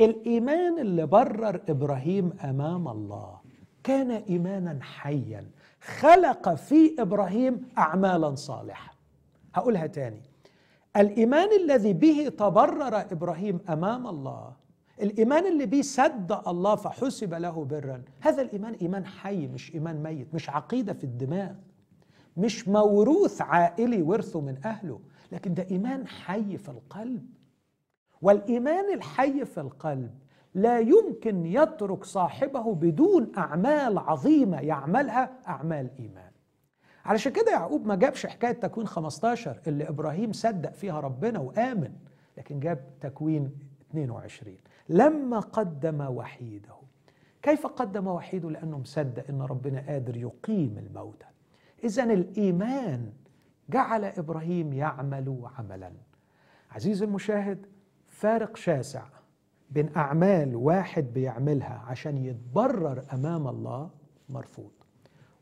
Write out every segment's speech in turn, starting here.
الايمان اللي برر ابراهيم امام الله كان ايمانا حيا خلق في ابراهيم اعمالا صالحه هقولها تاني الايمان الذي به تبرر ابراهيم امام الله الايمان اللي به سد الله فحسب له برا هذا الايمان ايمان حي مش ايمان ميت مش عقيده في الدماغ مش موروث عائلي ورثه من اهله لكن ده ايمان حي في القلب والايمان الحي في القلب لا يمكن يترك صاحبه بدون اعمال عظيمه يعملها اعمال ايمان علشان كده يعقوب ما جابش حكايه تكوين 15 اللي ابراهيم صدق فيها ربنا وامن لكن جاب تكوين 22 لما قدم وحيده كيف قدم وحيده لانه مصدق ان ربنا قادر يقيم الموتى اذا الايمان جعل ابراهيم يعمل عملا عزيزي المشاهد فارق شاسع بين أعمال واحد بيعملها عشان يتبرر أمام الله مرفوض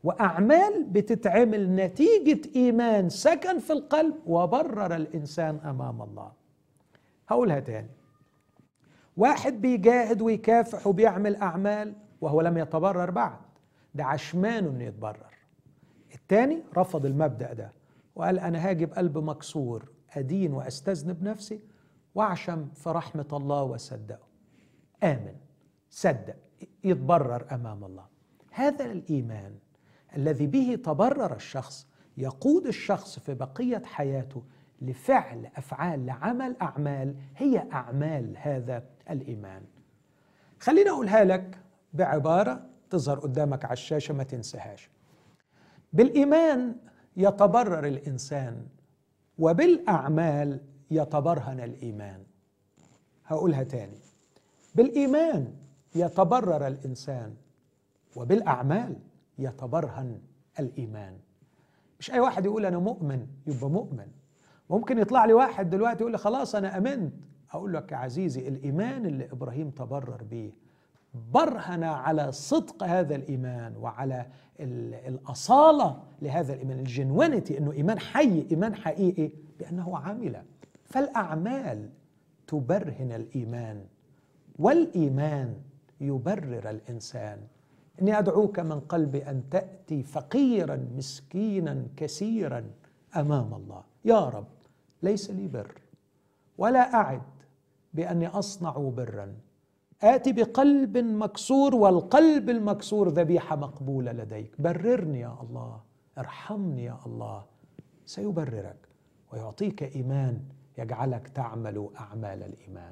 وأعمال بتتعمل نتيجة إيمان سكن في القلب وبرر الإنسان أمام الله هقولها تاني واحد بيجاهد ويكافح وبيعمل أعمال وهو لم يتبرر بعد ده عشمان انه يتبرر التاني رفض المبدأ ده وقال أنا هاجي بقلب مكسور أدين وأستذنب نفسي واعشم في رحمة الله وصدقه آمن صدق يتبرر أمام الله هذا الإيمان الذي به تبرر الشخص يقود الشخص في بقية حياته لفعل أفعال لعمل أعمال هي أعمال هذا الإيمان خليني أقولها لك بعبارة تظهر قدامك على الشاشة ما تنسهاش بالإيمان يتبرر الإنسان وبالأعمال يتبرهن الايمان هقولها تاني بالايمان يتبرر الانسان وبالاعمال يتبرهن الايمان مش اي واحد يقول انا مؤمن يبقى مؤمن ممكن يطلع لي واحد دلوقتي يقول لي خلاص انا امنت اقول لك يا عزيزي الايمان اللي ابراهيم تبرر بيه برهن على صدق هذا الايمان وعلى الاصاله لهذا الايمان الجنونتي انه ايمان حي ايمان حقيقي بانه عمل فالاعمال تبرهن الايمان والايمان يبرر الانسان اني ادعوك من قلبي ان تاتي فقيرا مسكينا كثيرا امام الله يا رب ليس لي بر ولا اعد باني اصنع برا آتي بقلب مكسور والقلب المكسور ذبيحة مقبولة لديك بررني يا الله ارحمني يا الله سيبررك ويعطيك إيمان يجعلك تعمل أعمال الإيمان